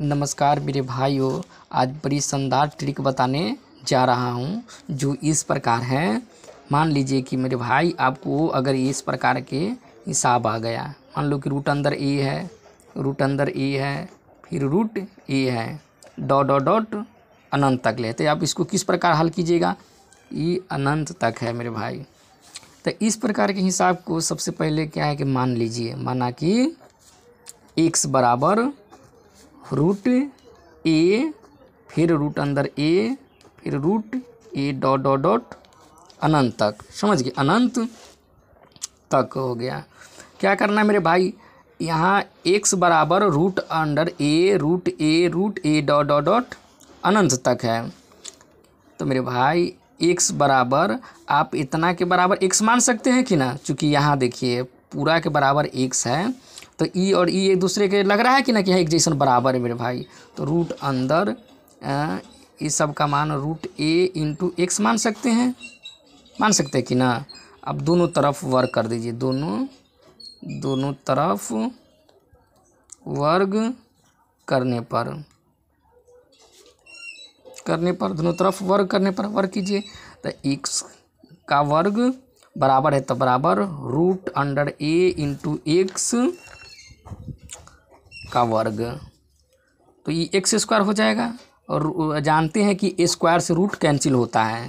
नमस्कार मेरे भाइयों आज बड़ी शानदार ट्रिक बताने जा रहा हूँ जो इस प्रकार है मान लीजिए कि मेरे भाई आपको अगर इस प्रकार के हिसाब आ गया मान लो कि रूट अंदर ए है रूट अंदर ए है फिर रूट ए है डॉ डॉ डॉट अनंत तक लेते आप इसको किस प्रकार हल कीजिएगा ये अनंत तक है मेरे भाई तो इस प्रकार के हिसाब को सबसे पहले क्या है कि मान लीजिए माना कि एक्स बराबर रूट ए फिर रूट अंदर ए फिर root a dot dot dot अनंत तक समझ गए अनंत तक हो गया क्या करना है मेरे भाई यहाँ एक्स बराबर root under a root a root a dot dot dot अनंत तक है तो मेरे भाई एक्स बराबर आप इतना के बराबर एक्स मान सकते हैं कि ना चूँकि यहाँ देखिए पूरा के बराबर एक्स है तो ई और ई एक दूसरे के लग रहा है कि ना कि हाँ, एक जैसन बराबर है मेरे भाई तो रूट अंदर ये सब का मान रूट ए इंटू एक्स मान सकते हैं मान सकते हैं कि ना अब दोनों तरफ वर्ग कर दीजिए दोनों दोनों तरफ वर्ग करने पर करने पर दोनों तरफ वर्ग करने पर वर्ग कीजिए तो एक्स का वर्ग बराबर है तो बराबर root under a into x का वर्ग तो ये एक्स स्क्वायर हो जाएगा और जानते हैं कि स्क्वायर से रूट कैंसिल होता है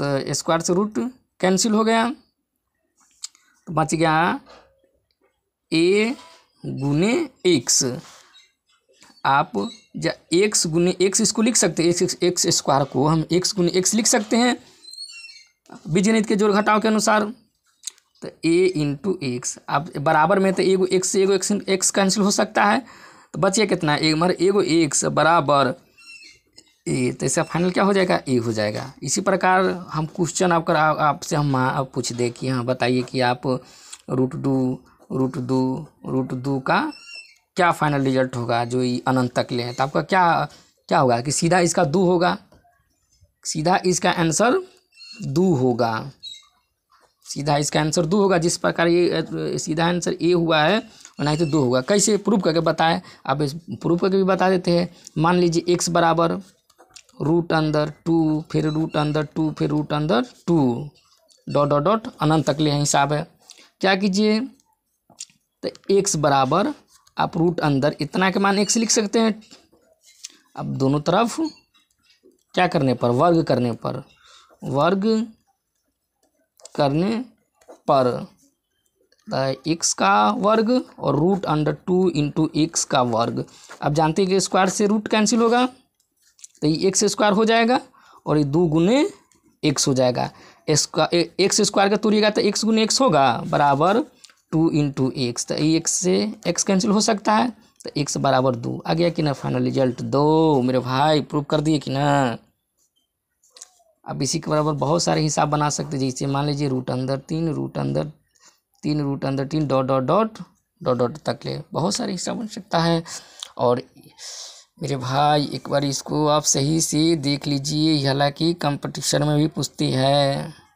तो स्क्वायर से रूट कैंसिल हो गया तो बच गया ए गुने एक्स आप जब एक्स गुने एक्स इसको लिख सकते हैं एक्स एक्स स्क्वायर को हम एक्स गुने एक्स लिख सकते हैं बीजगणित के जोड़ घटाव के अनुसार तो ए इंटू एक्स अब बराबर में तो एगो एक्स से एगो एक्स एक्स कैंसिल हो सकता है तो बचिए कितना एक मगर एगो एक्स बराबर ए तो इसका फाइनल क्या हो जाएगा ए हो जाएगा इसी प्रकार हम क्वेश्चन आपकर आपसे हम आप पूछ दें कि हाँ बताइए कि आप root two root two root two का क्या फाइनल रिजल्ट होगा जो ये अनंत तक ले तो आपका क्या क्या होगा कि सीधा इसका दो होगा सीधा इसका आंसर दो होगा सीधा इसका आंसर दो होगा जिस प्रकार ये सीधा आंसर ए हुआ है और नहीं तो दो होगा कैसे प्रूफ करके बताएं आप इस प्रूफ करके भी बता देते हैं मान लीजिए एक्स बराबर रूट अंदर टू फिर रूट अंदर टू फिर रूट अंदर टू डॉट डॉट डॉट अनंत तक ले हिसाब है क्या कीजिए तो एक्स बराबर आप रूट अंदर इतना के मान एक्स लिख सकते हैं अब दोनों तरफ क्या करने पर वर्ग करने पर वर्ग करने पर एक्स का वर्ग और root under two into x का वर्ग अब जानते हैं कि स्क्वायर से रूट कैंसिल होगा तो ये एक्स स्क्वायर हो जाएगा और ये दो गुने एक्स हो जाएगा एक्स स्क्वायर का तोड़िएगा तो एक्स गुने एक्स होगा बराबर टू इंटू एक्स तो ये एक्स से एक्स कैंसिल हो सकता है तो एक्स बराबर दो आ गया कि ना फाइनल रिजल्ट दो मेरे भाई प्रूव कर दिए कि ना आप इसी के बराबर बहुत सारे हिसाब बना सकते हैं जैसे मान लीजिए रूट अंदर तीन रूट अंदर तीन रूट अंदर तीन dot dot dot dot dot तक ले बहुत सारे हिसाब बन सकता है और मेरे भाई एक बार इसको आप सही से देख लीजिए हालांकि कंपटीशन में भी पूछती है